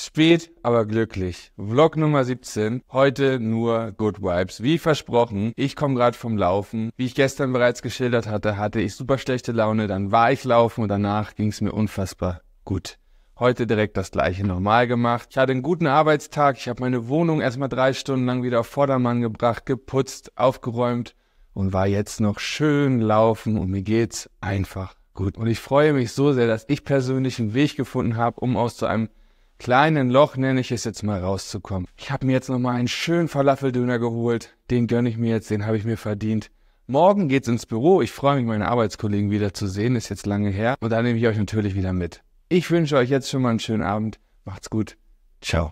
Spät, aber glücklich. Vlog Nummer 17. Heute nur Good Vibes. Wie versprochen, ich komme gerade vom Laufen. Wie ich gestern bereits geschildert hatte, hatte ich super schlechte Laune. Dann war ich laufen und danach ging es mir unfassbar gut. Heute direkt das gleiche nochmal gemacht. Ich hatte einen guten Arbeitstag. Ich habe meine Wohnung erstmal drei Stunden lang wieder auf Vordermann gebracht, geputzt, aufgeräumt und war jetzt noch schön laufen und mir geht's einfach gut. Und ich freue mich so sehr, dass ich persönlich einen Weg gefunden habe, um aus so einem kleinen Loch, nenne ich es jetzt mal, rauszukommen. Ich habe mir jetzt nochmal einen schönen Falafeldöner geholt. Den gönne ich mir jetzt, den habe ich mir verdient. Morgen geht's ins Büro. Ich freue mich, meine Arbeitskollegen wiederzusehen. Ist jetzt lange her. Und da nehme ich euch natürlich wieder mit. Ich wünsche euch jetzt schon mal einen schönen Abend. Macht's gut. Ciao.